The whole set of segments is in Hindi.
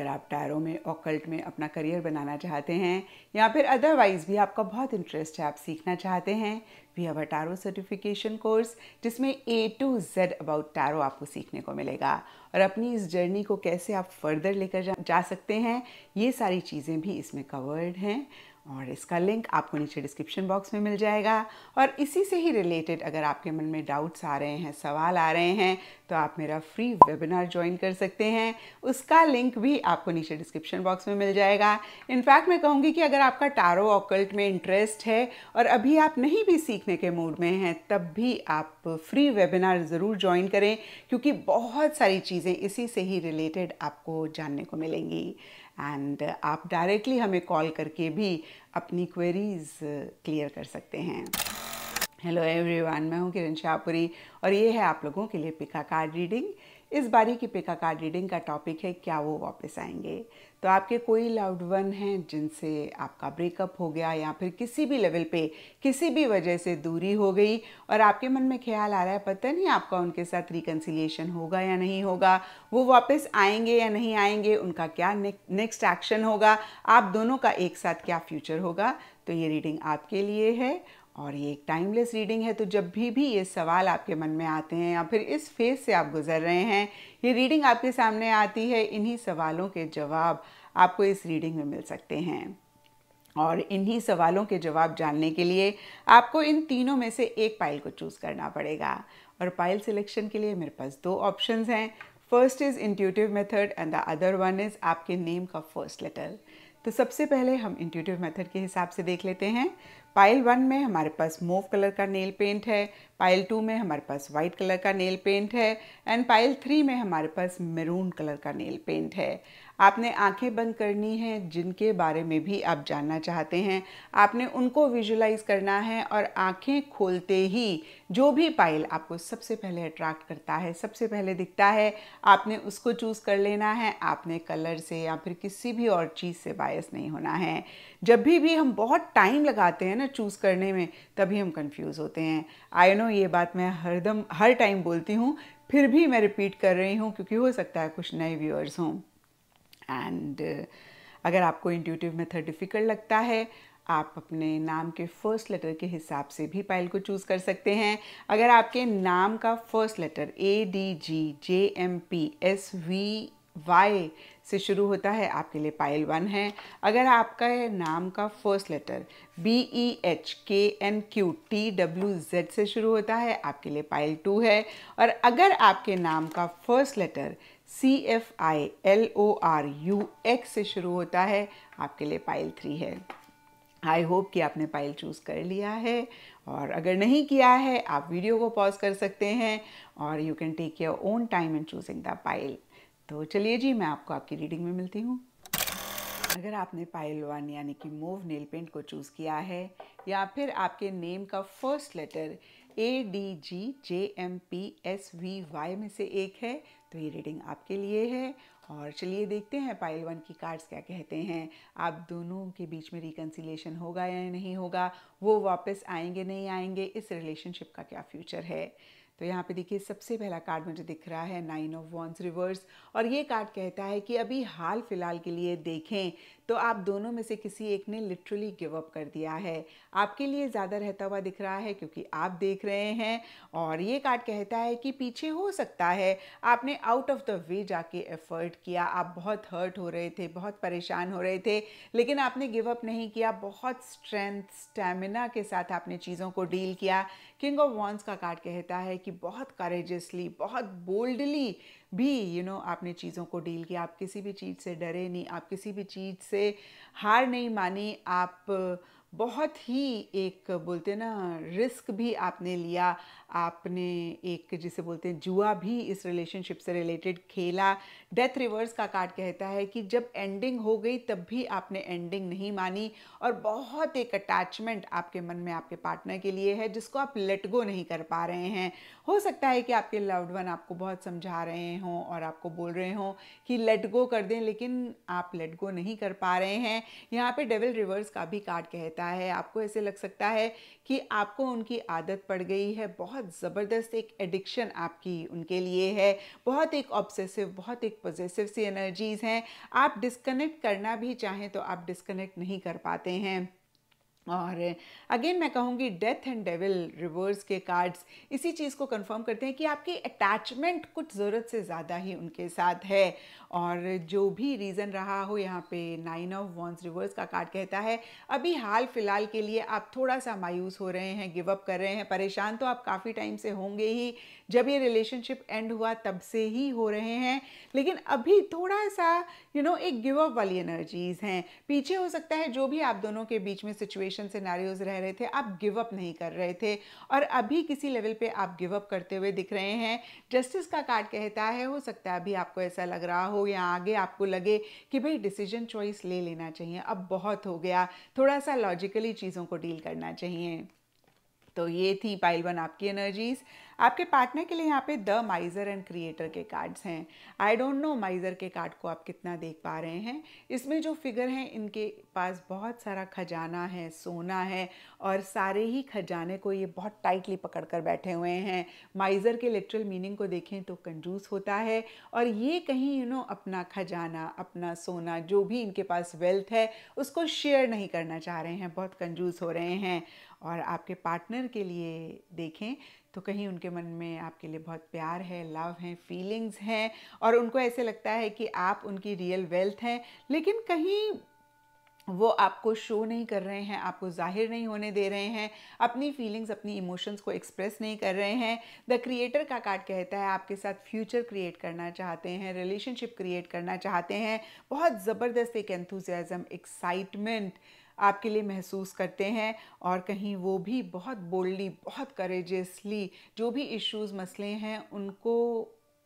अगर आप टायरों में ऑकल्ट में अपना करियर बनाना चाहते हैं या फिर अदरवाइज़ भी आपका बहुत इंटरेस्ट है आप सीखना चाहते हैं we have a tarot certification course जिसमें A to Z about tarot आपको सीखने को मिलेगा और अपनी इस जर्नी को कैसे आप फर्दर लेकर जा, जा सकते हैं ये सारी चीज़ें भी इसमें कवर्ड हैं और इसका लिंक आपको नीचे डिस्क्रिप्शन बॉक्स में मिल जाएगा और इसी से ही रिलेटेड अगर आपके मन में डाउट्स आ रहे हैं सवाल आ रहे हैं तो आप मेरा फ्री वेबिनार ज्वाइन कर सकते हैं उसका लिंक भी आपको नीचे डिस्क्रिप्शन बॉक्स में मिल जाएगा इनफैक्ट मैं कहूँगी कि अगर आपका टारो ऑकल्ट में इंटरेस्ट है और अभी आप नहीं भी सीखने के मूड में हैं तब भी आप फ्री वेबिनार ज़रूर ज्वाइन करें क्योंकि बहुत सारी चीज़ें इसी से ही रिलेटेड आपको जानने को मिलेंगी एंड uh, आप डायरेक्टली हमें कॉल करके भी अपनी क्वेरीज़ क्लियर uh, कर सकते हैं हेलो एवरीवन मैं हूं किरण शाहपुरी और ये है आप लोगों के लिए पिका कार्ड रीडिंग इस बारी की पिका कार्ड रीडिंग का टॉपिक है क्या वो वापस आएंगे तो आपके कोई लव्ड वन हैं जिनसे आपका ब्रेकअप हो गया या फिर किसी भी लेवल पे किसी भी वजह से दूरी हो गई और आपके मन में ख्याल आ रहा है पता नहीं आपका उनके साथ रिकन्सिलिएशन होगा या नहीं होगा वो वापस आएंगे या नहीं आएंगे उनका क्या नेक्स्ट एक्शन होगा आप दोनों का एक साथ क्या फ्यूचर होगा तो ये रीडिंग आपके लिए है और ये एक टाइमलेस रीडिंग है तो जब भी भी ये सवाल आपके मन में आते हैं या फिर इस फेज से आप गुजर रहे हैं ये रीडिंग आपके सामने आती है इन्हीं सवालों के जवाब आपको इस रीडिंग में मिल सकते हैं और इन्हीं सवालों के जवाब जानने के लिए आपको इन तीनों में से एक पाइल को चूज़ करना पड़ेगा और पाइल सिलेक्शन के लिए मेरे पास दो ऑप्शंस हैं first is intuitive method and the other one is आपके नेम का फर्स्ट लेटर तो सबसे पहले हम इंट्यूटिव मेथड के हिसाब से देख लेते हैं पाइल वन में हमारे पास मूव कलर का नेल पेंट है पाइल टू में हमारे पास वाइट कलर का नेल पेंट है एंड पाइल थ्री में हमारे पास मेरून कलर का नेल पेंट है आपने आंखें बंद करनी है जिनके बारे में भी आप जानना चाहते हैं आपने उनको विजुलाइज करना है और आंखें खोलते ही जो भी पाइल आपको सबसे पहले अट्रैक्ट करता है सबसे पहले दिखता है आपने उसको चूज़ कर लेना है आपने कलर से या फिर किसी भी और चीज़ से बायस नहीं होना है जब भी भी हम बहुत टाइम लगाते हैं ना चूज़ करने में तभी हम कंफ्यूज होते हैं आई नो ये बात मैं हरदम हर टाइम बोलती हूँ फिर भी मैं रिपीट कर रही हूँ क्योंकि हो सकता है कुछ नए व्यूअर्स हों एंड uh, अगर आपको इंट्यूटिव मेथड डिफ़िकल्ट लगता है आप अपने नाम के फर्स्ट लेटर के हिसाब से भी पाइल को चूज़ कर सकते हैं अगर आपके नाम का first letter A D G J M P S V Y से शुरू होता है आपके लिए पाइल वन है अगर आपका नाम का first letter B E H K N Q T W Z से शुरू होता है आपके लिए पाइल टू है और अगर आपके नाम का first letter C F I L O R U X से शुरू होता है आपके लिए पाइल थ्री है आई होप कि आपने पाइल चूज़ कर लिया है और अगर नहीं किया है आप वीडियो को पॉज कर सकते हैं और you can take your own time in choosing the pile तो चलिए जी मैं आपको आपकी रीडिंग में मिलती हूँ अगर आपने पाइल वन यानी कि मूव नेल पेंट को चूज़ किया है या फिर आपके नेम का first letter A D G J M P S V Y में से एक है तो ये रीडिंग आपके लिए है और चलिए देखते हैं पाइल वन की कार्ड्स क्या कहते हैं आप दोनों के बीच में रिकन्सिलेशन होगा या नहीं होगा वो वापस आएंगे नहीं आएंगे इस रिलेशनशिप का क्या फ्यूचर है तो यहाँ पे देखिए सबसे पहला कार्ड मुझे दिख रहा है नाइन ऑफ वॉन्स रिवर्स और ये कार्ड कहता है कि अभी हाल फिलहाल के लिए देखें तो आप दोनों में से किसी एक ने लिटरली गिव अप कर दिया है आपके लिए ज़्यादा रहता हुआ दिख रहा है क्योंकि आप देख रहे हैं और ये कार्ड कहता है कि पीछे हो सकता है आपने आउट ऑफ द वे जाके एफर्ट किया आप बहुत हर्ट हो रहे थे बहुत परेशान हो रहे थे लेकिन आपने गिव अप नहीं किया बहुत स्ट्रेंथ स्टेमिना के साथ आपने चीज़ों को डील किया किंग ऑफ वॉन्स का कार्ड कहता है कि कि बहुत करेजसली बहुत बोल्डली भी यू you नो know, आपने चीज़ों को डील किया आप किसी भी चीज़ से डरे नहीं आप किसी भी चीज़ से हार नहीं मानी आप बहुत ही एक बोलते ना रिस्क भी आपने लिया आपने एक जिसे बोलते हैं जुआ भी इस रिलेशनशिप से रिलेटेड खेला डेथ रिवर्स का कार्ड कहता है कि जब एंडिंग हो गई तब भी आपने एंडिंग नहीं मानी और बहुत एक अटैचमेंट आपके मन में आपके पार्टनर के लिए है जिसको आप लेट गो नहीं कर पा रहे हैं हो सकता है कि आपके लव्ड वन आपको बहुत समझा रहे हों और आपको बोल रहे हों कि लेट गो कर दें लेकिन आप लेट गो नहीं कर पा रहे हैं यहाँ पे डेविल रिवर्स का भी कार्ड कहता है आपको ऐसे लग सकता है कि आपको उनकी आदत पड़ गई है बहुत ज़बरदस्त एक एडिक्शन आपकी उनके लिए है बहुत एक ऑब्सेसिव बहुत एक पॉजिटिव सी एनर्जीज़ हैं आप डिस्कनेक्ट करना भी चाहें तो आप डिस्कनेक्ट नहीं कर पाते हैं और अगेन मैं कहूँगी डेथ एंड डेविल रिवर्स के कार्ड्स इसी चीज़ को कंफर्म करते हैं कि आपकी अटैचमेंट कुछ ज़रूरत से ज़्यादा ही उनके साथ है और जो भी रीज़न रहा हो यहाँ पे नाइन ऑफ वॉन्स रिवर्स का कार्ड कहता है अभी हाल फिलहाल के लिए आप थोड़ा सा मायूस हो रहे हैं गिव अप कर रहे हैं परेशान तो आप काफ़ी टाइम से होंगे ही जब ये रिलेशनशिप एंड हुआ तब से ही हो रहे हैं लेकिन अभी थोड़ा सा यू you नो know, एक गिव अप वाली एनर्जीज़ हैं पीछे हो सकता है जो भी आप दोनों के बीच में सिचुएशन मोटिवेशन सिनेरियोज रह रहे थे आप गिव अप नहीं कर रहे थे और अभी किसी लेवल पे आप गिव अप करते हुए दिख रहे हैं जस्टिस का कार्ड कहता है हो सकता है अभी आपको ऐसा लग रहा हो या आगे आपको लगे कि भाई डिसीजन चॉइस ले लेना चाहिए अब बहुत हो गया थोड़ा सा लॉजिकली चीज़ों को डील करना चाहिए तो ये थी पाइल वन आपकी एनर्जीज़ आपके पार्टनर के लिए यहाँ पे द माइज़र एंड क्रिएटर के कार्ड्स हैं आई डोंट नो माइज़र के कार्ड को आप कितना देख पा रहे हैं इसमें जो फिगर हैं इनके पास बहुत सारा खजाना है सोना है और सारे ही खजाने को ये बहुत टाइटली पकड़ कर बैठे हुए हैं माइज़र के लिटरल मीनिंग को देखें तो कंजूस होता है और ये कहीं यू नो अपना खजाना अपना सोना जो भी इनके पास वेल्थ है उसको शेयर नहीं करना चाह रहे हैं बहुत कंजूस हो रहे हैं और आपके पार्टनर के लिए देखें तो कहीं उनके मन में आपके लिए बहुत प्यार है लव है फीलिंग्स हैं और उनको ऐसे लगता है कि आप उनकी रियल वेल्थ हैं लेकिन कहीं वो आपको शो नहीं कर रहे हैं आपको जाहिर नहीं होने दे रहे हैं अपनी फीलिंग्स अपनी इमोशंस को एक्सप्रेस नहीं कर रहे हैं द क्रिएटर का कार्ड कहता है आपके साथ फ्यूचर क्रिएट करना चाहते हैं रिलेशनशिप क्रिएट करना चाहते हैं बहुत ज़बरदस्त एक एंथुजियाज़म एक्साइटमेंट आपके लिए महसूस करते हैं और कहीं वो भी बहुत बोल्डली बहुत करेजियसली जो भी इश्यूज मसले हैं उनको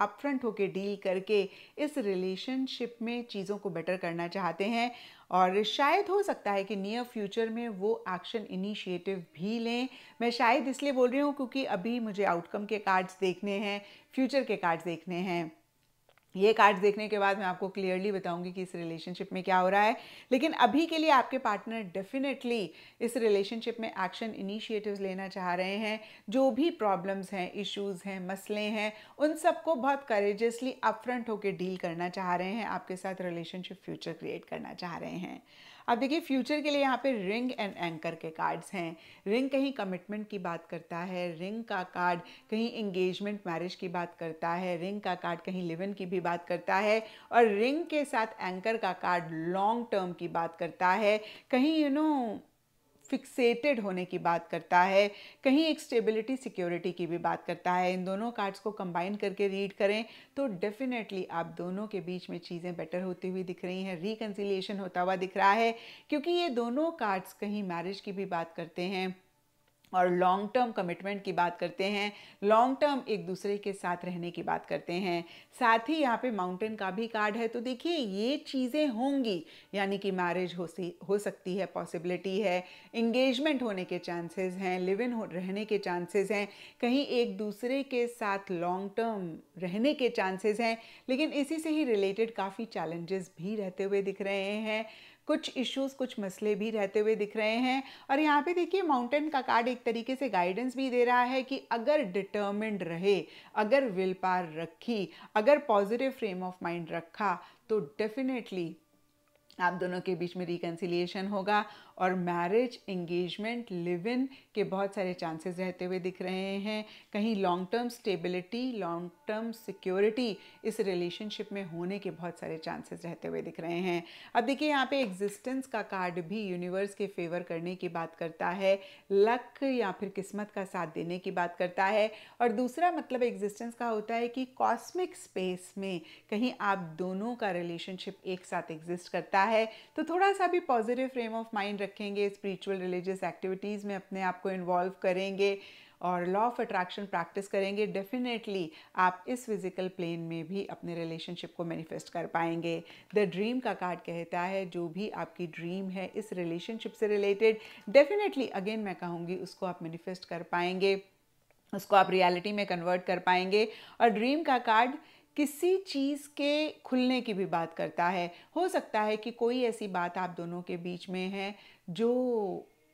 अपफ्रंट होके डील करके इस रिलेशनशिप में चीज़ों को बेटर करना चाहते हैं और शायद हो सकता है कि नियर फ्यूचर में वो एक्शन इनिशिएटिव भी लें मैं शायद इसलिए बोल रही हूँ क्योंकि अभी मुझे आउटकम के कार्ड्स देखने हैं फ्यूचर के कार्ड्स देखने हैं ये कार्ड देखने के बाद मैं आपको क्लियरली बताऊंगी कि इस रिलेशनशिप में क्या हो रहा है लेकिन अभी के लिए आपके पार्टनर डेफिनेटली इस रिलेशनशिप में एक्शन इनिशिएटिव्स लेना चाह रहे हैं जो भी प्रॉब्लम्स हैं इश्यूज हैं मसले हैं उन सबको बहुत करेजसली अपफ्रंट होकर डील करना चाह रहे हैं आपके साथ रिलेशनशिप फ्यूचर क्रिएट करना चाह रहे हैं अब देखिए फ्यूचर के लिए यहाँ पे रिंग एंड एंकर के कार्ड्स हैं रिंग कहीं कमिटमेंट की बात करता है रिंग का कार्ड कहीं एंगेजमेंट मैरिज की बात करता है रिंग का कार्ड कहीं लिव इन की भी बात करता है और रिंग के साथ एंकर का कार्ड लॉन्ग टर्म की बात करता है कहीं यू नो फिक्सेटेड होने की बात करता है कहीं एक स्टेबिलिटी सिक्योरिटी की भी बात करता है इन दोनों कार्ड्स को कंबाइन करके रीड करें तो डेफिनेटली आप दोनों के बीच में चीज़ें बेटर होती हुई दिख रही हैं रिकन्सिलिएशन होता हुआ दिख रहा है क्योंकि ये दोनों कार्ड्स कहीं मैरिज की भी बात करते हैं और लॉन्ग टर्म कमिटमेंट की बात करते हैं लॉन्ग टर्म एक दूसरे के साथ रहने की बात करते हैं साथ ही यहाँ पे माउंटेन का भी कार्ड है तो देखिए ये चीज़ें होंगी यानी कि मैरिज हो सी हो सकती है पॉसिबिलिटी है इंगेजमेंट होने के चांसेस हैं लिव इन रहने के चांसेस हैं कहीं एक दूसरे के साथ लॉन्ग टर्म रहने के चांसेस हैं लेकिन इसी से ही रिलेटेड काफ़ी चैलेंजेस भी रहते हुए दिख रहे हैं कुछ इश्यूज कुछ मसले भी रहते हुए दिख रहे हैं और यहाँ पे देखिए माउंटेन का कार्ड एक तरीके से गाइडेंस भी दे रहा है कि अगर डिटर्मिंड रहे अगर विल पार रखी अगर पॉजिटिव फ्रेम ऑफ माइंड रखा तो डेफिनेटली आप दोनों के बीच में रिकन्सिलिएशन होगा और मैरिज इंगेजमेंट लिव इन के बहुत सारे चांसेस रहते हुए दिख रहे हैं कहीं long term stability long term security इस रिलेशनशिप में होने के बहुत सारे चांसेस रहते हुए दिख रहे हैं अब देखिए यहाँ पे एग्जिस्टेंस का कार्ड भी यूनिवर्स के फेवर करने की बात करता है लक या फिर किस्मत का साथ देने की बात करता है और दूसरा मतलब एग्जिस्टेंस का होता है कि कॉस्मिक स्पेस में कहीं आप दोनों का रिलेशनशिप एक साथ एग्जिस्ट करता है तो थोड़ा सा भी पॉजिटिव फ्रेम ऑफ माइंड रखेंगे स्पिरिचुअल रिलीजियस एक्टिविटीज़ में अपने आप को इन्वॉल्व करेंगे और लॉ ऑफ अट्रैक्शन प्रैक्टिस करेंगे डेफिनेटली आप इस फिज़िकल प्लेन में भी अपने रिलेशनशिप को मैनिफेस्ट कर पाएंगे द ड्रीम का कार्ड कहता है जो भी आपकी ड्रीम है इस रिलेशनशिप से रिलेटेड डेफिनेटली अगेन मैं कहूँगी उसको आप मैनिफेस्ट कर पाएंगे उसको आप रियलिटी में कन्वर्ट कर पाएंगे और ड्रीम का कार्ड किसी चीज़ के खुलने की भी बात करता है हो सकता है कि कोई ऐसी बात आप दोनों के बीच में है जो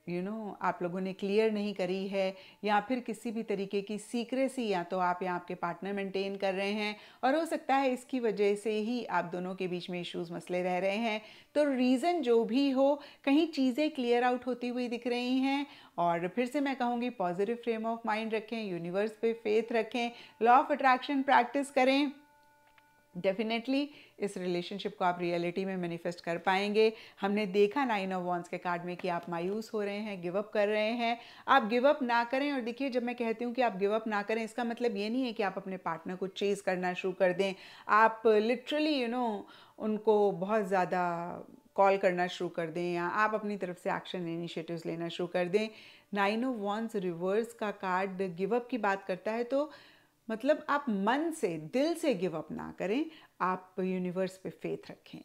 यू you नो know, आप लोगों ने क्लियर नहीं करी है या फिर किसी भी तरीके की सीक्रेसी या तो आप या आपके पार्टनर मेंटेन कर रहे हैं और हो सकता है इसकी वजह से ही आप दोनों के बीच में इश्यूज मसले रह रहे हैं तो रीज़न जो भी हो कहीं चीज़ें क्लियर आउट होती हुई दिख रही हैं और फिर से मैं कहूँगी पॉजिटिव फ्रेम ऑफ माइंड रखें यूनिवर्स पे फेथ रखें लॉ ऑफ अट्रैक्शन प्रैक्टिस करें डेफिनेटली इस रिलेशनशिप को आप रियलिटी में मैनिफेस्ट कर पाएंगे हमने देखा नाइन ऑफ वॉन्स के कार्ड में कि आप मायूस हो रहे हैं गिव अप कर रहे हैं आप गिव अप ना करें और देखिए जब मैं कहती हूँ कि आप गिव अप ना करें इसका मतलब ये नहीं है कि आप अपने पार्टनर को चेज़ करना शुरू कर दें आप लिटरली यू नो उनको बहुत ज़्यादा कॉल करना शुरू कर दें या आप अपनी तरफ से एक्शन इनिशिएटिव्स लेना शुरू कर दें नाइन ऑफ वॉन्स रिवर्स का कार्ड गिव अप की बात करता है तो मतलब आप मन से दिल से गिव अप ना करें आप यूनिवर्स पे फेथ रखें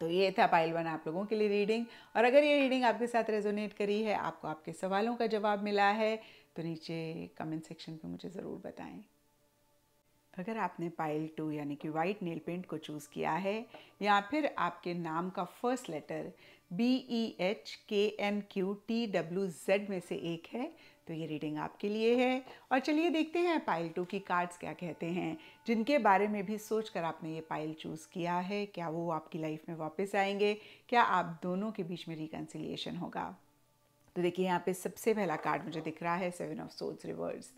तो ये था पाइल वन आप लोगों के लिए रीडिंग और अगर ये रीडिंग आपके साथ रेजोनेट करी है आपको आपके सवालों का जवाब मिला है तो नीचे कमेंट सेक्शन पे मुझे ज़रूर बताएं अगर आपने पाइल टू यानी कि वाइट नेल पेंट को चूज़ किया है या फिर आपके नाम का first letter B E H K N Q T W Z में से एक है तो ये रीडिंग आपके लिए है और चलिए देखते हैं पाइल टू की कार्ड्स क्या कहते हैं जिनके बारे में भी सोच कर आपने ये पाइल चूज़ किया है क्या वो आपकी लाइफ में वापस आएंगे क्या आप दोनों के बीच में रिकन्सिलियेशन होगा तो देखिए यहाँ पे सबसे पहला कार्ड मुझे दिख रहा है सेवन ऑफ सोल्स रिवर्स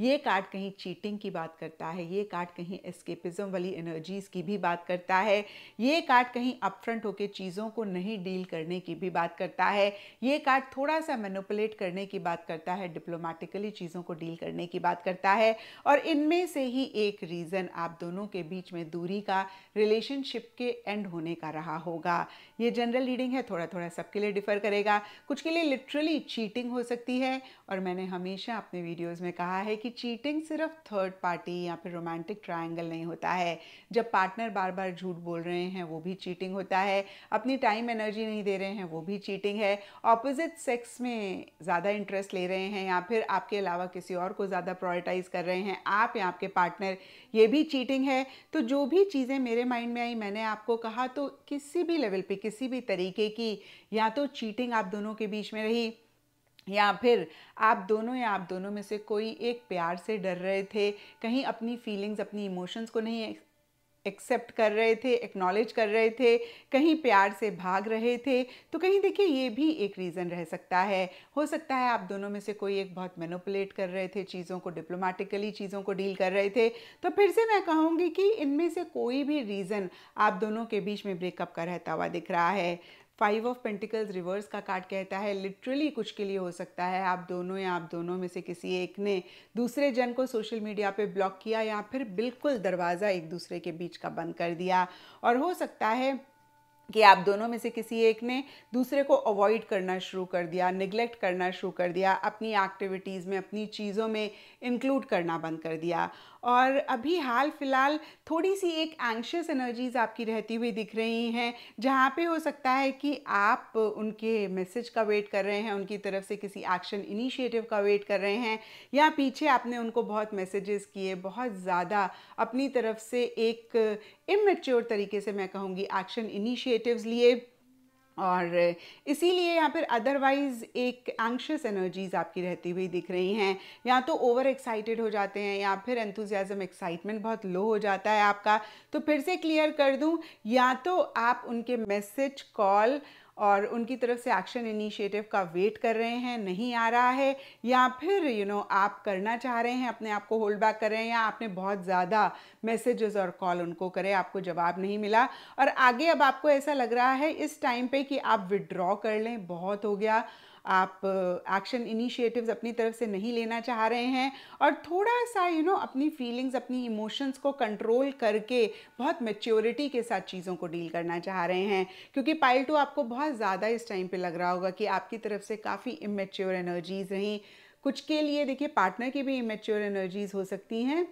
ये कार्ड कहीं चीटिंग की बात करता है ये कार्ड कहीं एस्केपिज्म वाली एनर्जीज़ की भी बात करता है ये कार्ड कहीं अपफ्रंट होकर चीज़ों को नहीं डील करने की भी बात करता है ये कार्ड थोड़ा सा मेनुपुलेट करने की बात करता है डिप्लोमेटिकली चीज़ों को डील करने की बात करता है और इनमें से ही एक रीज़न आप दोनों के बीच में दूरी का रिलेशनशिप के एंड होने का रहा होगा ये जनरल रीडिंग है थोड़ा थोड़ा सबके लिए डिफ़र करेगा कुछ के लिए लिटरली चीटिंग हो सकती है और मैंने हमेशा अपने वीडियोस में कहा है कि चीटिंग सिर्फ थर्ड पार्टी या फिर रोमांटिक ट्रायंगल नहीं होता है जब पार्टनर बार बार झूठ बोल रहे हैं वो भी चीटिंग होता है अपनी टाइम एनर्जी नहीं दे रहे हैं वो भी चीटिंग है ऑपोजिट सेक्स में ज़्यादा इंटरेस्ट ले रहे हैं या फिर आपके अलावा किसी और को ज़्यादा प्रायोरिटाइज कर रहे हैं आप या आपके पार्टनर ये भी चीटिंग है तो जो भी चीज़ें मेरे माइंड में आई मैंने आपको कहा तो किसी भी लेवल पे किसी भी तरीके की या तो चीटिंग आप दोनों के बीच में रही या फिर आप दोनों या आप दोनों में से कोई एक प्यार से डर रहे थे कहीं अपनी फीलिंग्स अपनी इमोशंस को नहीं एक्सेप्ट कर रहे थे एक्नॉलेज कर रहे थे कहीं प्यार से भाग रहे थे तो कहीं देखिए ये भी एक रीज़न रह सकता है हो सकता है आप दोनों में से कोई एक बहुत मैनुपलेट कर रहे थे चीज़ों को डिप्लोमेटिकली चीज़ों को डील कर रहे थे तो फिर से मैं कहूँगी कि इनमें से कोई भी रीज़न आप दोनों के बीच में ब्रेकअप का रहता हुआ दिख रहा है फाइव ऑफ पेंटिकल्स रिवर्स का कार्ड कहता है लिटरली कुछ के लिए हो सकता है आप दोनों या आप दोनों में से किसी एक ने दूसरे जन को सोशल मीडिया पे ब्लॉक किया या फिर बिल्कुल दरवाज़ा एक दूसरे के बीच का बंद कर दिया और हो सकता है कि आप दोनों में से किसी एक ने दूसरे को अवॉइड करना शुरू कर दिया निगलेक्ट करना शुरू कर दिया अपनी एक्टिविटीज़ में अपनी चीज़ों में इंक्लूड करना बंद कर दिया और अभी हाल फिलहाल थोड़ी सी एक एंक्शस एनर्जीज़ आपकी रहती हुई दिख रही हैं जहाँ पे हो सकता है कि आप उनके मैसेज का वेट कर रहे हैं उनकी तरफ से किसी एक्शन इनिशिएटिव का वेट कर रहे हैं या पीछे आपने उनको बहुत मैसेजेस किए बहुत ज़्यादा अपनी तरफ से एक इमेच्योर तरीके से मैं कहूँगी एक्शन इनिशिए इनिशिएटिव्स लिए और इसीलिए या फिर अदरवाइज़ एक एंक्शस एनर्जीज़ आपकी रहती हुई दिख रही हैं या तो ओवर एक्साइटेड हो जाते हैं या फिर एंथुजियाज़म एक्साइटमेंट बहुत लो हो जाता है आपका तो फिर से क्लियर कर दूं या तो आप उनके मैसेज कॉल और उनकी तरफ से एक्शन इनिशिएटिव का वेट कर रहे हैं नहीं आ रहा है या फिर यू you नो know, आप करना चाह रहे हैं अपने आप को होल्ड बैक कर रहे हैं या आपने बहुत ज़्यादा मैसेजेस और कॉल उनको करे आपको जवाब नहीं मिला और आगे अब आपको ऐसा लग रहा है इस टाइम पे कि आप विड्रॉ कर लें बहुत हो गया आप एक्शन इनिशिएटिव्स अपनी तरफ से नहीं लेना चाह रहे हैं और थोड़ा सा यू you नो know, अपनी फीलिंग्स अपनी इमोशंस को कंट्रोल करके बहुत मेच्योरिटी के साथ चीज़ों को डील करना चाह रहे हैं क्योंकि पाइल टू आपको बहुत ज़्यादा इस टाइम पे लग रहा होगा कि आपकी तरफ से काफ़ी इमेच्योर एनर्जीज रहीं कुछ के लिए देखिए पार्टनर की भी इमेच्योर एनर्जीज हो सकती हैं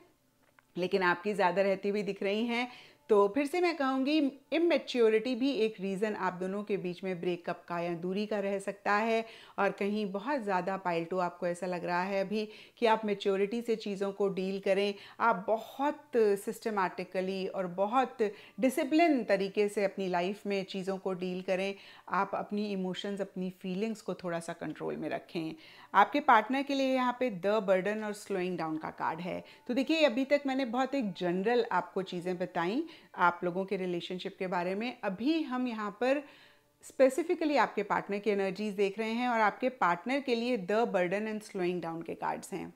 लेकिन आपकी ज़्यादा रहती हुई दिख रही हैं तो फिर से मैं कहूँगी इमेच्योरिटी भी एक रीज़न आप दोनों के बीच में ब्रेकअप का या दूरी का रह सकता है और कहीं बहुत ज़्यादा पायल्टो आपको ऐसा लग रहा है अभी कि आप मेच्योरिटी से चीज़ों को डील करें आप बहुत सिस्टमेटिकली और बहुत डिसिप्लिन तरीके से अपनी लाइफ में चीज़ों को डील करें आप अपनी इमोशंस अपनी फीलिंग्स को थोड़ा सा कंट्रोल में रखें आपके पार्टनर के लिए यहाँ पे द बर्डन और स्लोइंग डाउन का कार्ड है तो देखिए अभी तक मैंने बहुत एक जनरल आपको चीज़ें बताई आप लोगों के रिलेशनशिप के बारे में अभी हम यहाँ पर स्पेसिफिकली आपके पार्टनर की एनर्जीज देख रहे हैं और आपके पार्टनर के लिए the burden and slowing down के कार्ड्स हैं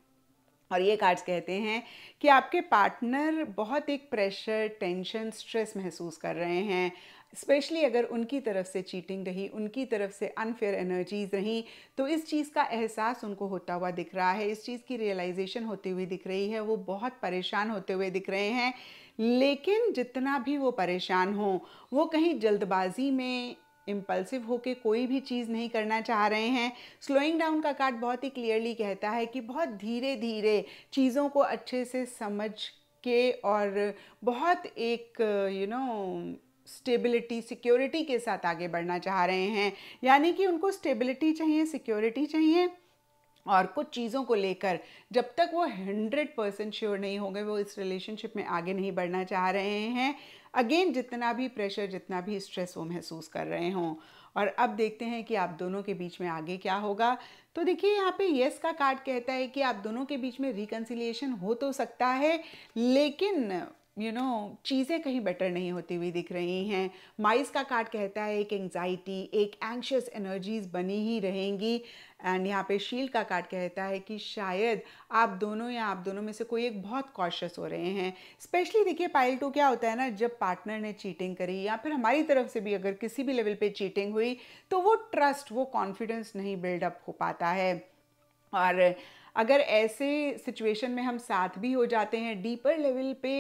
और ये कार्ड्स कहते हैं कि आपके पार्टनर बहुत एक प्रेशर टेंशन स्ट्रेस महसूस कर रहे हैं स्पेशली अगर उनकी तरफ से चीटिंग रही उनकी तरफ से अनफेयर एनर्जीज रहीं तो इस चीज़ का एहसास उनको होता हुआ दिख रहा है इस चीज़ की रियलाइजेशन होती हुई दिख रही है वो बहुत परेशान होते हुए दिख रहे हैं लेकिन जितना भी वो परेशान हो वो कहीं जल्दबाजी में इम्पल्सिव होके कोई भी चीज़ नहीं करना चाह रहे हैं स्लोइंग डाउन का कार्ड बहुत ही क्लियरली कहता है कि बहुत धीरे धीरे चीज़ों को अच्छे से समझ के और बहुत एक you you know know, stability security के साथ आगे बढ़ना चाह रहे हैं यानी कि उनको स्टेबिलिटी चाहिए सिक्योरिटी चाहिए और कुछ चीज़ों को लेकर जब तक वो हंड्रेड परसेंट श्योर नहीं होंगे वो इस रिलेशनशिप में आगे नहीं बढ़ना चाह रहे हैं अगेन जितना भी प्रेशर जितना भी स्ट्रेस वो महसूस कर रहे हों और अब देखते हैं कि आप दोनों के बीच में आगे क्या होगा तो देखिए यहाँ पे यस का कार्ड कहता है कि आप दोनों के बीच में रिकन्सिलिएशन हो तो सकता है लेकिन यू नो चीज़ें कहीं बेटर नहीं होती हुई दिख रही हैं माइस का कार्ड कहता है एक एंगजाइटी एक एंशियस एनर्जीज बनी ही रहेंगी एंड यहाँ पे शील का कार्ड कहता है कि शायद आप दोनों या आप दोनों में से कोई एक बहुत कॉशस हो रहे हैं स्पेशली देखिए पाइल टू क्या होता है ना जब पार्टनर ने चीटिंग करी या फिर हमारी तरफ से भी अगर किसी भी लेवल पे चीटिंग हुई तो वो ट्रस्ट वो कॉन्फिडेंस नहीं बिल्डअप हो पाता है और अगर ऐसे सिचुएशन में हम साथ भी हो जाते हैं डीपर लेवल पे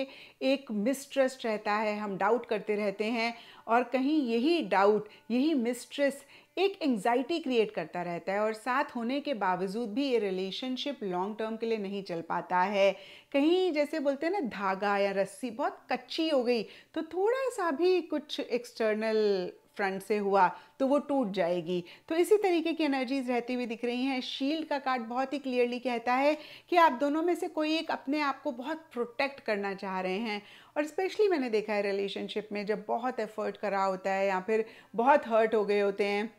एक मिसट्रस्ट रहता है हम डाउट करते रहते हैं और कहीं यही डाउट यही मिसट्रेस एक एंजाइटी क्रिएट करता रहता है और साथ होने के बावजूद भी ये रिलेशनशिप लॉन्ग टर्म के लिए नहीं चल पाता है कहीं जैसे बोलते हैं ना धागा या रस्सी बहुत कच्ची हो गई तो थोड़ा सा भी कुछ एक्सटर्नल फ्रंट से हुआ तो वो टूट जाएगी तो इसी तरीके की एनर्जीज रहती हुई दिख रही हैं शील्ड का कार्ड बहुत ही क्लियरली कहता है कि आप दोनों में से कोई एक अपने आप को बहुत प्रोटेक्ट करना चाह रहे हैं और स्पेशली मैंने देखा है रिलेशनशिप में जब बहुत एफर्ट करा होता है या फिर बहुत हर्ट हो गए होते हैं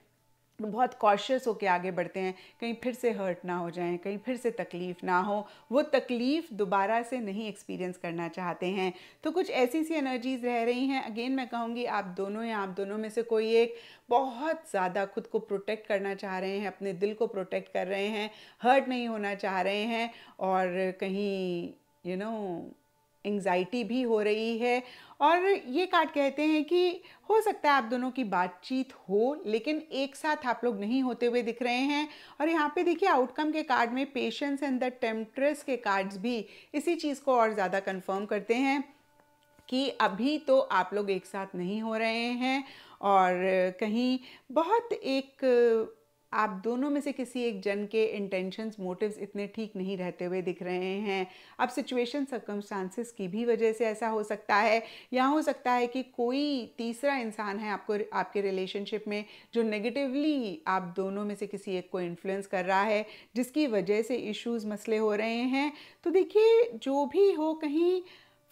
बहुत कॉशियस होकर आगे बढ़ते हैं कहीं फिर से हर्ट ना हो जाएं कहीं फिर से तकलीफ़ ना हो वो तकलीफ़ दोबारा से नहीं एक्सपीरियंस करना चाहते हैं तो कुछ ऐसी सी एनर्जीज़ रह रही हैं अगेन मैं कहूँगी आप दोनों या आप दोनों में से कोई एक बहुत ज़्यादा खुद को प्रोटेक्ट करना चाह रहे हैं अपने दिल को प्रोटेक्ट कर रहे हैं हर्ट नहीं होना चाह रहे हैं और कहीं you you know know, anxiety भी हो रही है और ये कार्ड कहते हैं कि हो सकता है आप दोनों की बातचीत हो लेकिन एक साथ आप लोग नहीं होते हुए दिख रहे हैं और यहाँ पे देखिए आउटकम के कार्ड में पेशेंस एंड द टेम्प्रेस के कार्ड्स भी इसी चीज़ को और ज़्यादा कंफर्म करते हैं कि अभी तो आप लोग एक साथ नहीं हो रहे हैं और कहीं बहुत एक आप दोनों में से किसी एक जन के इंटेंशंस मोटिव्स इतने ठीक नहीं रहते हुए दिख रहे हैं अब सिचुएशन सर्कमस्टांसिस की भी वजह से ऐसा हो सकता है या हो सकता है कि कोई तीसरा इंसान है आपको आपके रिलेशनशिप में जो नेगेटिवली आप दोनों में से किसी एक को इन्फ्लुएंस कर रहा है जिसकी वजह से इश्यूज़ मसले हो रहे हैं तो देखिए जो भी हो कहीं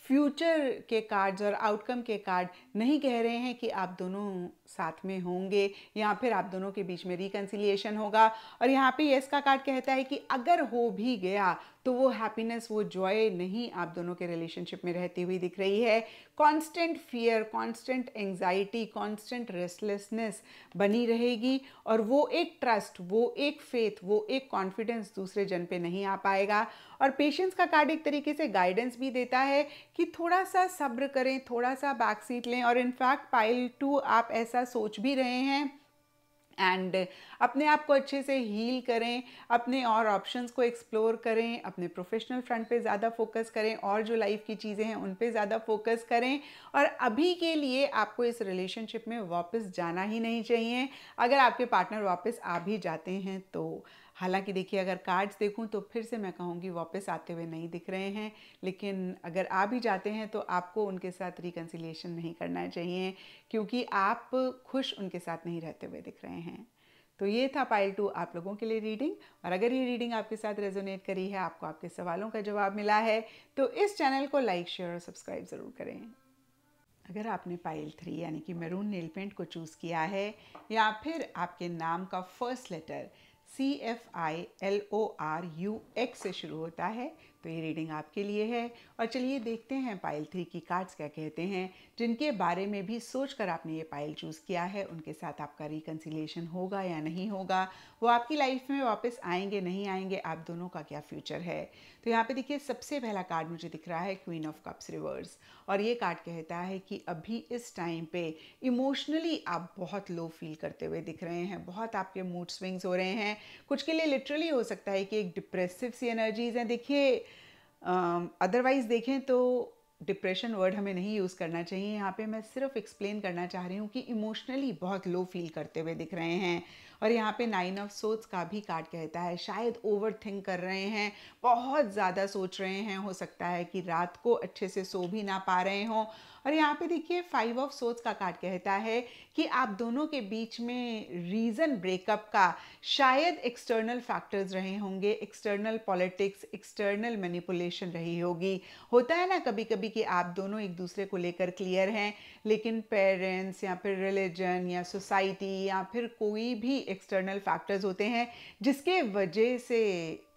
फ्यूचर के कार्ड्स और आउटकम के कार्ड नहीं कह रहे हैं कि आप दोनों साथ में होंगे या फिर आप दोनों के बीच में रिकन्सिलिएशन होगा और यहाँ पे यस का कार्ड कहता है कि अगर हो भी गया तो वो हैप्पीनेस वो जॉय नहीं आप दोनों के रिलेशनशिप में रहती हुई दिख रही है constant fear constant anxiety constant restlessness बनी रहेगी और वो एक ट्रस्ट वो एक फेथ वो एक कॉन्फिडेंस दूसरे जन पे नहीं आ पाएगा और पेशेंस का कार्ड एक तरीके से गाइडेंस भी देता है कि थोड़ा सा सब्र करें थोड़ा सा बैक सीट लें और इनफैक्ट पाइल टू आप ऐसा सोच भी रहे हैं एंड uh, अपने आप को अच्छे से हील करें अपने और ऑप्शंस को एक्सप्लोर करें अपने प्रोफेशनल फ्रंट पे ज़्यादा फोकस करें और जो लाइफ की चीज़ें हैं उन पे ज़्यादा फोकस करें और अभी के लिए आपको इस रिलेशनशिप में वापस जाना ही नहीं चाहिए अगर आपके पार्टनर वापस आ भी जाते हैं तो हालांकि देखिए अगर कार्ड्स देखूं तो फिर से मैं कहूँगी वापस आते हुए नहीं दिख रहे हैं लेकिन अगर आ भी जाते हैं तो आपको उनके साथ रिकन्सिलेशन नहीं करना चाहिए क्योंकि आप खुश उनके साथ नहीं रहते हुए दिख रहे हैं तो ये था पाइल टू आप लोगों के लिए रीडिंग और अगर ये रीडिंग आपके साथ रेजोनेट करी है आपको आपके सवालों का जवाब मिला है तो इस चैनल को लाइक शेयर और सब्सक्राइब ज़रूर करें अगर आपने पाइल थ्री यानी कि मैरून नेल पेंट को चूज़ किया है या फिर आपके नाम का first letter C F I L O R U X से शुरू होता है तो ये रीडिंग आपके लिए है और चलिए देखते हैं पाइल थ्री की कार्ड्स क्या कहते हैं जिनके बारे में भी सोचकर आपने ये पाइल चूज़ किया है उनके साथ आपका रिकन्सिलेशन होगा या नहीं होगा वो आपकी लाइफ में वापस आएंगे नहीं आएंगे आप दोनों का क्या फ्यूचर है तो यहाँ पे देखिए सबसे पहला कार्ड मुझे दिख रहा है क्वीन ऑफ कप्स रिवर्स और ये कार्ड कहता है कि अभी इस टाइम पे इमोशनली आप बहुत लो फील करते हुए दिख रहे हैं बहुत आपके मूड स्विंग्स हो रहे हैं कुछ के लिए लिटरली हो सकता है कि एक डिप्रेसिव सी एनर्जीज हैं देखिए अदरवाइज़ देखें तो डिप्रेशन वर्ड हमें नहीं यूज़ करना चाहिए यहाँ पे मैं सिर्फ एक्सप्लेन करना चाह रही हूँ कि इमोशनली बहुत लो फील करते हुए दिख रहे हैं और यहाँ पे नाइन ऑफ सोच का भी कार्ड कहता है शायद ओवर थिंक कर रहे हैं बहुत ज़्यादा सोच रहे हैं हो सकता है कि रात को अच्छे से सो भी ना पा रहे हों और यहाँ पे देखिए फाइव ऑफ सोच का कार्ड कहता है कि आप दोनों के बीच में रीज़न ब्रेकअप का शायद एक्सटर्नल फैक्टर्स रहे होंगे एक्सटर्नल पॉलिटिक्स एक्सटर्नल मैनिपुलेशन रही होगी होता है ना कभी कभी कि आप दोनों एक दूसरे को लेकर क्लियर हैं लेकिन पेरेंट्स या फिर रिलीजन या सोसाइटी या फिर कोई भी एक्सटर्नल फैक्टर्स होते हैं जिसके वजह से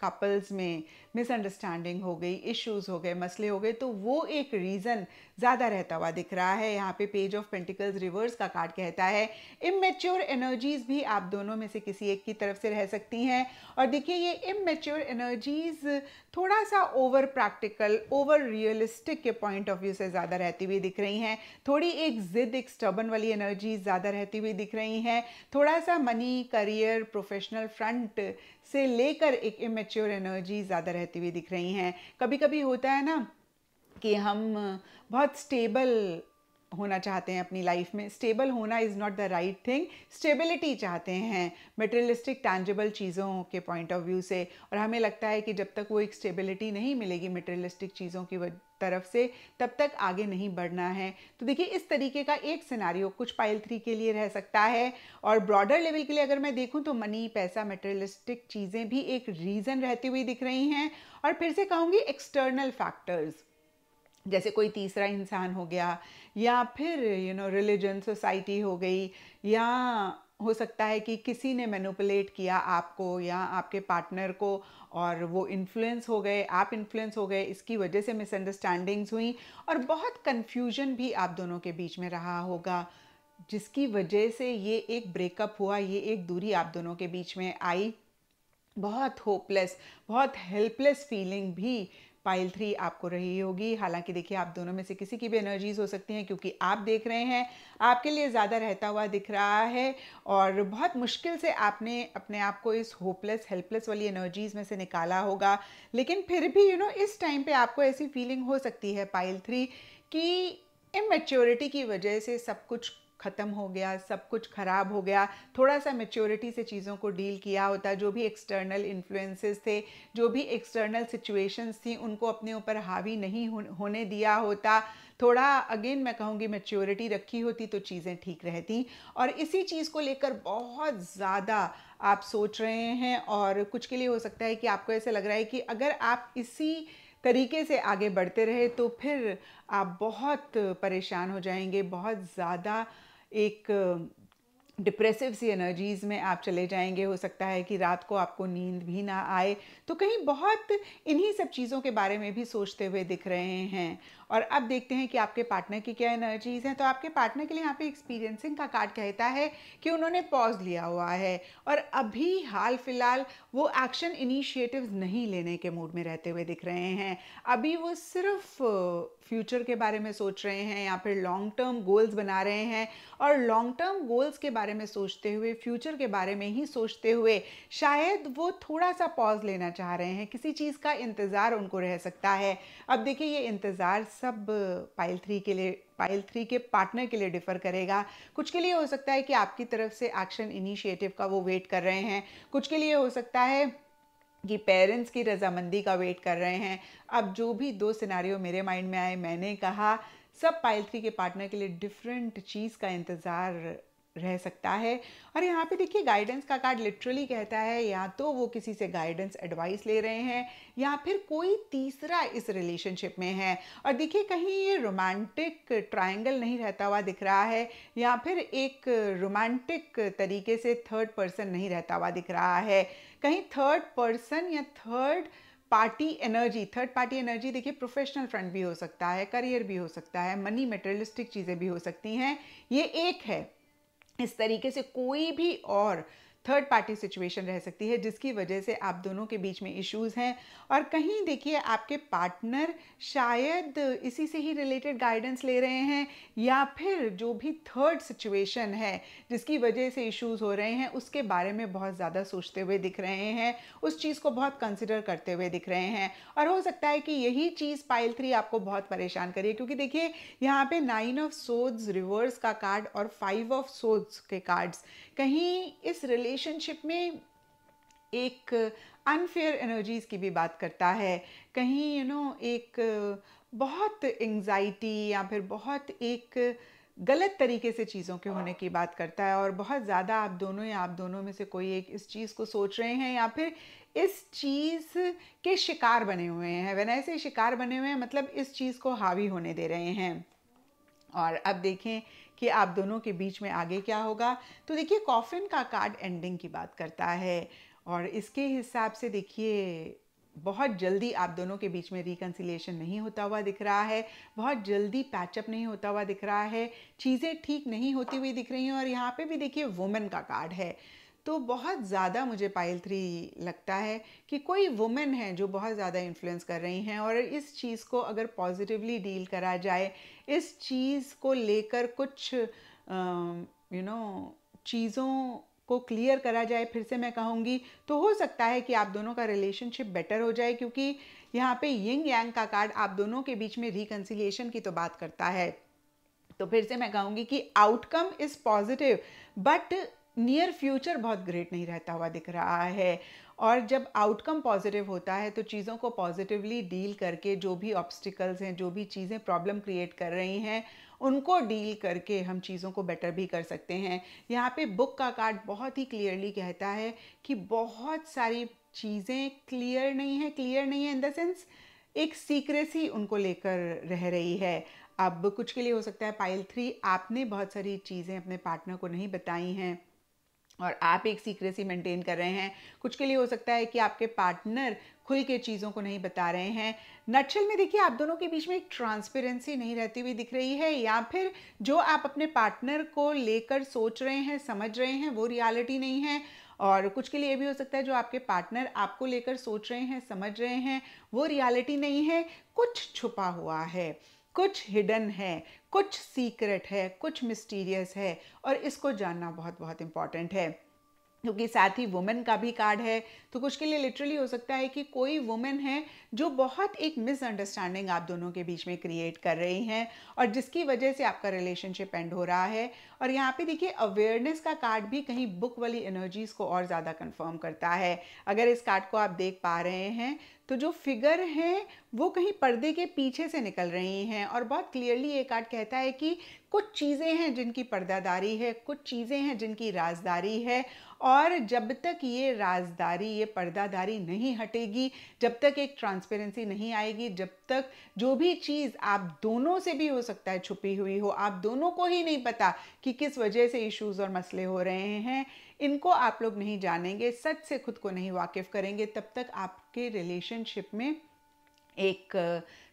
कपल्स में मिसअंडरस्टैंडिंग हो गई इश्यूज हो गए मसले हो गए तो वो एक रीज़न ज़्यादा रहता हुआ दिख रहा है यहाँ पे पेज ऑफ पेंटिकल्स रिवर्स का कार्ड कहता है इमेच्योर एनर्जीज भी आप दोनों में से किसी एक की तरफ से रह सकती हैं और देखिए ये इमेच्योर एनर्जीज थोड़ा सा ओवर प्रैक्टिकल ओवर रियलिस्टिक के पॉइंट ऑफ व्यू से ज़्यादा रहती हुई दिख रही हैं थोड़ी एक ज़िद एक स्टर्बन वाली एनर्जी ज़्यादा रहती हुई दिख रही हैं थोड़ा सा मनी करियर प्रोफेशनल फ्रंट से लेकर एक इमेच्योर एनर्जी ज़्यादा रहती हुई दिख रही हैं कभी कभी होता है ना कि हम बहुत स्टेबल होना चाहते हैं अपनी लाइफ में स्टेबल होना is not the right thing stability चाहते हैं मटेरियलिस्टिक टैंजेबल चीज़ों के पॉइंट ऑफ व्यू से और हमें लगता है कि जब तक वो एक स्टेबिलिटी नहीं मिलेगी मटेरियलिस्टिक चीज़ों की तरफ से तब तक आगे नहीं बढ़ना है तो देखिए इस तरीके का एक सिनारियो कुछ पाइल थ्री के लिए रह सकता है और ब्रॉडर लेवल के लिए अगर मैं देखूँ तो मनी पैसा मटेरियलिस्टिक चीज़ें भी एक रीज़न रहती हुई दिख रही हैं और फिर से कहूँगी एक्सटर्नल फैक्टर्स जैसे कोई तीसरा इंसान हो गया या फिर यू नो रिलीजन सोसाइटी हो गई या हो सकता है कि किसी ने मैनुपलेट किया आपको या आपके पार्टनर को और वो इन्फ्लुएंस हो गए आप इन्फ्लुएंस हो गए इसकी वजह से मिसअंडरस्टैंडिंग्स हुई और बहुत कन्फ्यूजन भी आप दोनों के बीच में रहा होगा जिसकी वजह से ये एक ब्रेकअप हुआ ये एक दूरी आप दोनों के बीच में आई बहुत होपलेस बहुत हेल्पलेस फीलिंग भी पाइल थ्री आपको रही होगी हालांकि देखिए आप दोनों में से किसी की भी एनर्जीज हो सकती हैं क्योंकि आप देख रहे हैं आपके लिए ज़्यादा रहता हुआ दिख रहा है और बहुत मुश्किल से आपने अपने आप को इस होपलेस हेल्पलेस वाली एनर्जीज में से निकाला होगा लेकिन फिर भी यू you नो know, इस टाइम पर आपको ऐसी फीलिंग हो सकती है पाइल थ्री कि इमेच्योरिटी की वजह से सब कुछ ख़त्म हो गया सब कुछ ख़राब हो गया थोड़ा सा मेच्योरिटी से चीज़ों को डील किया होता जो भी एक्सटर्नल इन्फ्लुएंसेस थे जो भी एक्सटर्नल सिचुएशंस थी उनको अपने ऊपर हावी नहीं होने दिया होता थोड़ा अगेन मैं कहूँगी मेच्योरिटी रखी होती तो चीज़ें ठीक रहती और इसी चीज़ को लेकर बहुत ज़्यादा आप सोच रहे हैं और कुछ के लिए हो सकता है कि आपको ऐसा लग रहा है कि अगर आप इसी तरीके से आगे बढ़ते रहे तो फिर आप बहुत परेशान हो जाएंगे बहुत ज़्यादा एक डिप्रेसिव सी एनर्जीज़ में आप चले जाएंगे हो सकता है कि रात को आपको नींद भी ना आए तो कहीं बहुत इन्हीं सब चीज़ों के बारे में भी सोचते हुए दिख रहे हैं और अब देखते हैं कि आपके पार्टनर की क्या एनर्जीज़ हैं तो आपके पार्टनर के लिए यहाँ पे एक्सपीरियंसिंग का कार्ड कहता है कि उन्होंने पॉज लिया हुआ है और अभी हाल फिलहाल वो एक्शन इनिशिएटिव नहीं लेने के मूड में रहते हुए दिख रहे हैं अभी वो सिर्फ फ्यूचर के बारे में सोच रहे हैं या फिर लॉन्ग टर्म गोल्स बना रहे हैं और लॉन्ग टर्म गोल्स के बारे में सोचते हुए फ्यूचर के बारे में ही सोचते हुए शायद वो थोड़ा सा पॉज लेना चाह रहे हैं किसी चीज़ का इंतज़ार उनको रह सकता है अब देखिए ये इंतज़ार सब पाइल थ्री के लिए पाइल थ्री के पार्टनर के लिए डिफर करेगा कुछ के लिए हो सकता है कि आपकी तरफ से एक्शन इनिशिएटिव का वो वेट कर रहे हैं कुछ के लिए हो सकता है कि पेरेंट्स की रजामंदी का वेट कर रहे हैं अब जो भी दो सिनारियो मेरे माइंड में आए मैंने कहा सब पाइल थ्री के पार्टनर के लिए डिफरेंट चीज़ का इंतज़ार रह सकता है और यहाँ पे देखिए गाइडेंस का कार्ड लिटरली कहता है या तो वो किसी से गाइडेंस एडवाइस ले रहे हैं या फिर कोई तीसरा इस रिलेशनशिप में है और देखिए कहीं ये रोमांटिक ट्रायंगल नहीं रहता हुआ दिख रहा है या फिर एक रोमांटिक तरीके से थर्ड पर्सन नहीं रहता हुआ दिख रहा है कहीं थर्ड पर्सन या third party energy third party energy देखिए प्रोफेशनल फ्रंट भी हो सकता है करियर भी हो सकता है मनी मेटेरियलिस्टिक चीज़ें भी हो सकती हैं ये एक है इस तरीके से कोई भी और थर्ड पार्टी सिचुएशन रह सकती है जिसकी वजह से आप दोनों के बीच में इश्यूज हैं और कहीं देखिए आपके पार्टनर शायद इसी से ही रिलेटेड गाइडेंस ले रहे हैं या फिर जो भी थर्ड सिचुएशन है जिसकी वजह से इश्यूज हो रहे हैं उसके बारे में बहुत ज़्यादा सोचते हुए दिख रहे हैं उस चीज़ को बहुत कंसिडर करते हुए दिख रहे हैं और हो सकता है कि यही चीज़ पाइल थ्री आपको बहुत परेशान करिए क्योंकि देखिए यहाँ पे नाइन ऑफ सोज रिवर्स का कार्ड और फाइव ऑफ सोज के कार्ड्स कहीं इस रिले रिलेशनशिप में एक अनफेयर एनर्जीज़ की भी बात करता है कहीं यू you नो know, एक बहुत एंजाइटी या फिर बहुत एक गलत तरीके से चीज़ों के होने की बात करता है और बहुत ज़्यादा आप दोनों या आप दोनों में से कोई एक इस चीज़ को सोच रहे हैं या फिर इस चीज़ के शिकार बने हुए हैं वन ऐसे शिकार बने हुए हैं मतलब इस चीज़ को हावी होने दे रहे हैं और अब देखें कि आप दोनों के बीच में आगे क्या होगा तो देखिए कॉफिन का कार्ड एंडिंग की बात करता है और इसके हिसाब से देखिए बहुत जल्दी आप दोनों के बीच में रिकन्सिलेशन नहीं होता हुआ दिख रहा है बहुत जल्दी पैचअप नहीं होता हुआ दिख रहा है चीज़ें ठीक नहीं होती हुई दिख रही हैं और यहाँ पे भी देखिए वुमेन का कार्ड है तो बहुत ज़्यादा मुझे पाइल थ्री लगता है कि कोई वुमेन है जो बहुत ज़्यादा इन्फ्लुएंस कर रही हैं और इस चीज़ को अगर पॉजिटिवली डील करा जाए इस चीज़ को लेकर कुछ यू नो you know, चीज़ों को क्लियर करा जाए फिर से मैं कहूँगी तो हो सकता है कि आप दोनों का रिलेशनशिप बेटर हो जाए क्योंकि यहाँ पे यिंग यांग का कार्ड आप दोनों के बीच में रिकन्सिलिएशन की तो बात करता है तो फिर से मैं कहूँगी कि outcome is positive but near future बहुत ग्रेट नहीं रहता हुआ दिख रहा है और जब आउटकम पॉजिटिव होता है तो चीज़ों को पॉजिटिवली डील करके जो भी ऑब्स्टिकल्स हैं जो भी चीज़ें प्रॉब्लम क्रिएट कर रही हैं उनको डील करके हम चीज़ों को बेटर भी कर सकते हैं यहाँ पे बुक का कार्ड बहुत ही क्लियरली कहता है कि बहुत सारी चीज़ें क्लियर नहीं है क्लियर नहीं है इन द सेंस एक सीक्रेसी उनको लेकर रह रही है अब कुछ के लिए हो सकता है पाइल थ्री आपने बहुत सारी चीज़ें अपने पार्टनर को नहीं बताई हैं और आप एक सीक्रेसी मेंटेन कर रहे हैं कुछ के लिए हो सकता है कि आपके पार्टनर खुल के चीज़ों को नहीं बता रहे हैं नटशल में देखिए आप दोनों के बीच में एक ट्रांसपेरेंसी नहीं रहती हुई दिख रही है या फिर जो आप अपने पार्टनर को लेकर सोच रहे हैं समझ रहे हैं वो रियलिटी नहीं है और कुछ के लिए भी हो सकता है जो आपके पार्टनर आपको लेकर सोच रहे हैं समझ रहे हैं वो रियलिटी नहीं है कुछ छुपा हुआ है कुछ हिडन है कुछ सीक्रेट है कुछ मिस्टीरियस है और इसको जानना बहुत बहुत इम्पॉर्टेंट है क्योंकि साथ ही वुमेन का भी कार्ड है तो कुछ के लिए लिटरली हो सकता है कि कोई वुमेन है जो बहुत एक मिसअंडरस्टैंडिंग आप दोनों के बीच में क्रिएट कर रही हैं और जिसकी वजह से आपका रिलेशनशिप एंड हो रहा है और यहाँ पे देखिए अवेयरनेस का कार्ड भी कहीं बुक वाली एनर्जीज को और ज़्यादा कन्फर्म करता है अगर इस कार्ड को आप देख पा रहे हैं तो जो फिगर हैं वो कहीं पर्दे के पीछे से निकल रही हैं और बहुत क्लियरली एक आर्ट कहता है कि कुछ चीज़ें हैं जिनकी पर्दादारी है कुछ चीज़ें हैं जिनकी राजदारी है और जब तक ये राजदारी ये पर्दादारी नहीं हटेगी जब तक एक ट्रांसपेरेंसी नहीं आएगी जब तक जो भी चीज़ आप दोनों से भी हो सकता है छुपी हुई हो आप दोनों को ही नहीं पता कि किस वजह से इश्यूज़ और मसले हो रहे हैं इनको आप लोग नहीं जानेंगे सच से खुद को नहीं वाकिफ़ करेंगे तब तक आपके रिलेशनशिप में एक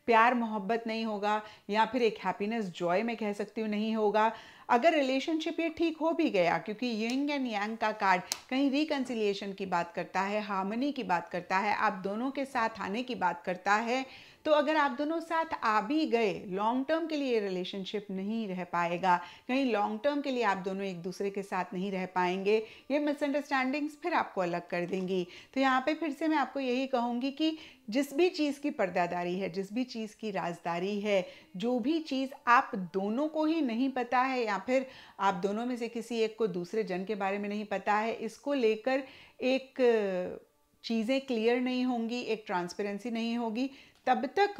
प्यार मोहब्बत नहीं होगा या फिर एक हैप्पीनेस जॉय में कह सकती हूँ नहीं होगा अगर रिलेशनशिप ये ठीक हो भी गया क्योंकि यंग एंड यंग का कार्ड कहीं रिकन्सिलिएशन की बात करता है हार्मनी की बात करता है आप दोनों के साथ आने की बात करता है तो अगर आप दोनों साथ आ भी गए लॉन्ग टर्म के लिए रिलेशनशिप नहीं रह पाएगा कहीं लॉन्ग टर्म के लिए आप दोनों एक दूसरे के साथ नहीं रह पाएंगे ये मिसअंडरस्टैंडिंग्स फिर आपको अलग कर देंगी तो यहाँ पे फिर से मैं आपको यही कहूँगी कि जिस भी चीज़ की पर्दादारी है जिस भी चीज़ की राजदारी है जो भी चीज़ आप दोनों को ही नहीं पता है या फिर आप दोनों में से किसी एक को दूसरे जन के बारे में नहीं पता है इसको लेकर एक चीज़ें क्लियर नहीं होंगी एक ट्रांसपेरेंसी नहीं होगी तब तक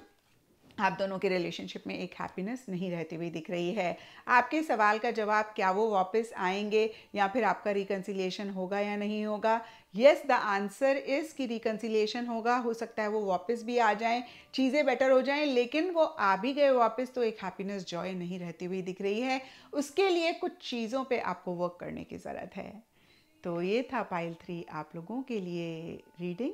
आप दोनों के रिलेशनशिप में एक हैप्पीनेस नहीं रहती हुई दिख रही है आपके सवाल का जवाब क्या वो वापस आएंगे या फिर आपका रिकन्सिलेशन होगा या नहीं होगा येस द आंसर इज़ कि रिकन्सिलेशन होगा हो सकता है वो वापस भी आ जाएं चीज़ें बेटर हो जाएं लेकिन वो आ भी गए वापस तो एक हैप्पीनेस जॉय नहीं रहती हुई दिख रही है उसके लिए कुछ चीज़ों पर आपको वर्क करने की ज़रूरत है तो ये था पाइल थ्री आप लोगों के लिए रीडिंग